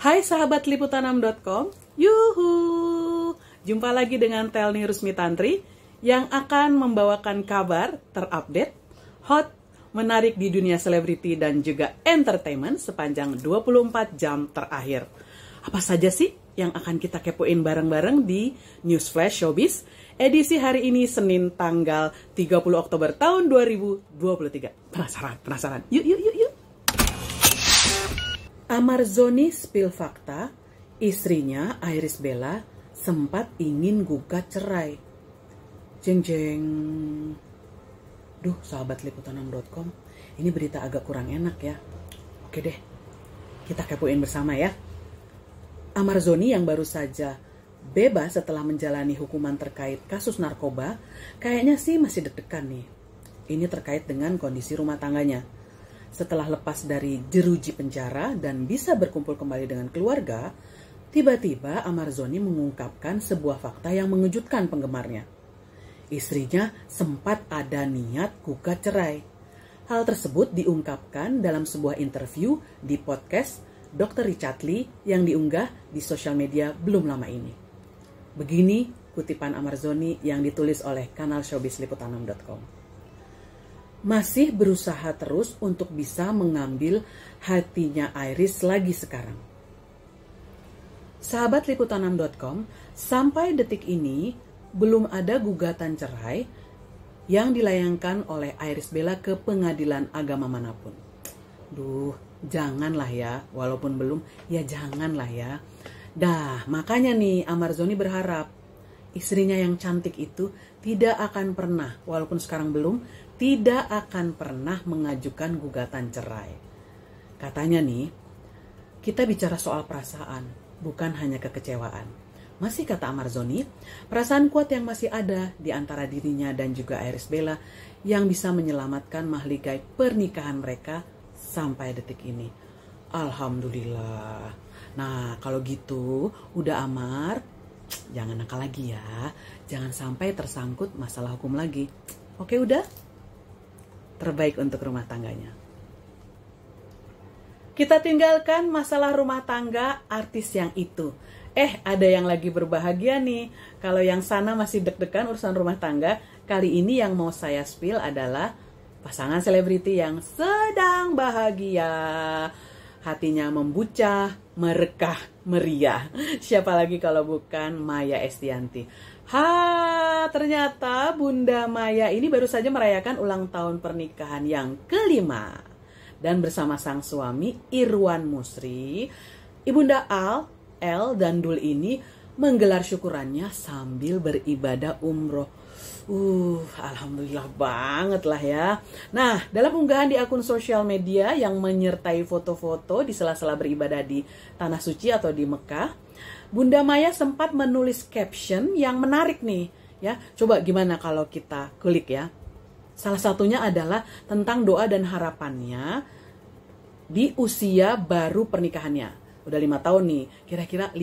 Hai sahabat liputanam.com, yuhu! Jumpa lagi dengan Telni Rusmi Tantri yang akan membawakan kabar terupdate, hot, menarik di dunia selebriti dan juga entertainment sepanjang 24 jam terakhir. Apa saja sih yang akan kita kepoin bareng-bareng di Newsflash Flash Showbiz edisi hari ini Senin tanggal 30 Oktober tahun 2023. Penasaran? Penasaran? Yuk, yuk, yuk, Amarzoni spill fakta, istrinya Iris Bella sempat ingin gugat cerai. Jeng jeng. Duh, sahabat liputanam.com, ini berita agak kurang enak ya. Oke deh, kita kepoin bersama ya. Amarzoni yang baru saja bebas setelah menjalani hukuman terkait kasus narkoba, kayaknya sih masih deg-degan nih. Ini terkait dengan kondisi rumah tangganya. Setelah lepas dari jeruji penjara dan bisa berkumpul kembali dengan keluarga, tiba-tiba Amarzoni mengungkapkan sebuah fakta yang mengejutkan penggemarnya. Istrinya sempat ada niat gugat cerai. Hal tersebut diungkapkan dalam sebuah interview di podcast Dr. Richard Lee yang diunggah di sosial media belum lama ini. Begini kutipan Amarzoni yang ditulis oleh kanal showbizliputanam.com masih berusaha terus untuk bisa mengambil hatinya Iris lagi sekarang. Sahabat liputanam.com, sampai detik ini belum ada gugatan cerai yang dilayangkan oleh Iris Bella ke pengadilan agama manapun. Duh, janganlah ya, walaupun belum, ya janganlah ya. Dah, makanya nih Amarzoni berharap istrinya yang cantik itu tidak akan pernah, walaupun sekarang belum, tidak akan pernah mengajukan gugatan cerai. Katanya nih, kita bicara soal perasaan, bukan hanya kekecewaan. Masih kata Amarzoni, perasaan kuat yang masih ada di antara dirinya dan juga Iris Bella yang bisa menyelamatkan mahligai pernikahan mereka sampai detik ini. Alhamdulillah. Nah, kalau gitu udah Amar, jangan nakal lagi ya. Jangan sampai tersangkut masalah hukum lagi. Oke, udah? terbaik untuk rumah tangganya. Kita tinggalkan masalah rumah tangga artis yang itu. Eh, ada yang lagi berbahagia nih. Kalau yang sana masih deg-degan urusan rumah tangga, kali ini yang mau saya spill adalah pasangan selebriti yang sedang bahagia. Hatinya membucah, merekah, meriah. Siapa lagi kalau bukan Maya Estianti. Ha, ternyata Bunda Maya ini baru saja merayakan ulang tahun pernikahan yang kelima. Dan bersama sang suami Irwan Musri, Ibunda Al, El, dan Dul ini menggelar syukurannya sambil beribadah umroh. Uh, alhamdulillah banget lah ya. Nah, dalam unggahan di akun sosial media yang menyertai foto-foto di sela-sela beribadah di Tanah Suci atau di Mekah, Bunda Maya sempat menulis caption yang menarik nih. Ya, coba gimana kalau kita klik ya. Salah satunya adalah tentang doa dan harapannya di usia baru pernikahannya udah lima tahun nih kira-kira 5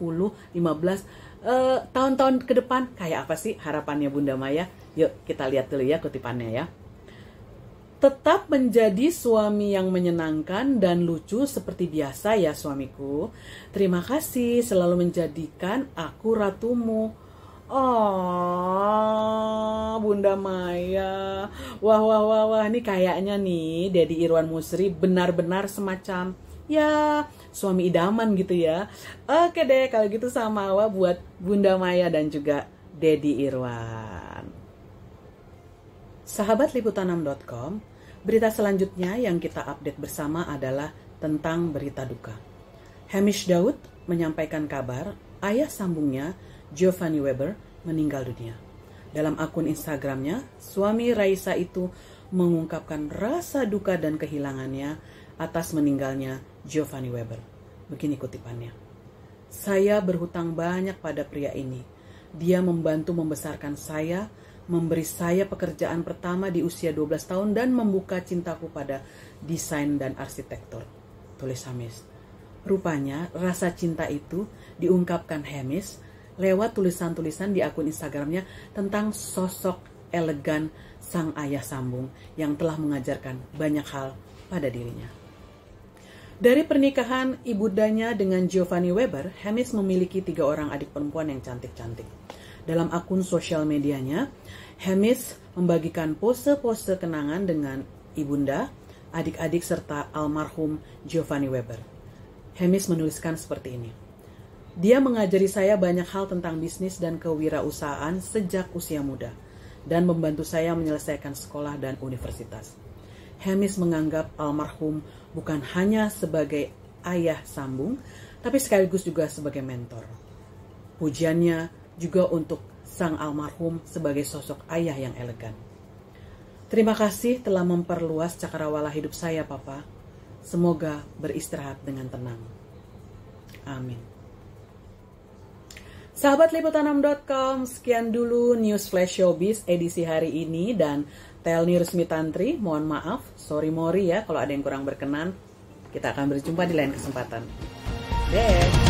10 15 belas eh, tahun-tahun ke depan kayak apa sih harapannya Bunda Maya yuk kita lihat dulu ya kutipannya ya tetap menjadi suami yang menyenangkan dan lucu seperti biasa ya suamiku. Terima kasih selalu menjadikan aku ratumu. Oh, Bunda Maya. Wah, wah, wah, wah. Ini kayaknya nih, Dedi Irwan Musri benar-benar semacam ya suami idaman gitu ya. Oke deh kalau gitu sama Awa buat Bunda Maya dan juga Dedi Irwan. Sahabat liputanam.com, berita selanjutnya yang kita update bersama adalah tentang berita duka. Hamish Daud menyampaikan kabar ayah sambungnya Giovanni Weber meninggal dunia. Dalam akun Instagramnya, suami Raisa itu mengungkapkan rasa duka dan kehilangannya atas meninggalnya Giovanni Weber. Begini kutipannya. Saya berhutang banyak pada pria ini. Dia membantu membesarkan saya, memberi saya pekerjaan pertama di usia 12 tahun dan membuka cintaku pada desain dan arsitektur. Tulis Hamis. Rupanya rasa cinta itu diungkapkan Hamis lewat tulisan-tulisan di akun Instagramnya tentang sosok elegan sang ayah sambung yang telah mengajarkan banyak hal pada dirinya. Dari pernikahan ibundanya dengan Giovanni Weber, Hemis memiliki tiga orang adik perempuan yang cantik-cantik. Dalam akun sosial medianya, Hemis membagikan pose-pose kenangan dengan ibunda, adik-adik serta almarhum Giovanni Weber. Hemis menuliskan seperti ini. Dia mengajari saya banyak hal tentang bisnis dan kewirausahaan sejak usia muda dan membantu saya menyelesaikan sekolah dan universitas. Hemis menganggap almarhum bukan hanya sebagai ayah sambung, tapi sekaligus juga sebagai mentor. Pujiannya juga untuk sang almarhum sebagai sosok ayah yang elegan. Terima kasih telah memperluas cakrawala hidup saya, Papa. Semoga beristirahat dengan tenang. Amin. Sahabat liputanam.com, sekian dulu News Flash Showbiz edisi hari ini dan Telni Resmi Tantri, mohon maaf, sorry mori ya kalau ada yang kurang berkenan. Kita akan berjumpa di lain kesempatan. Dadah!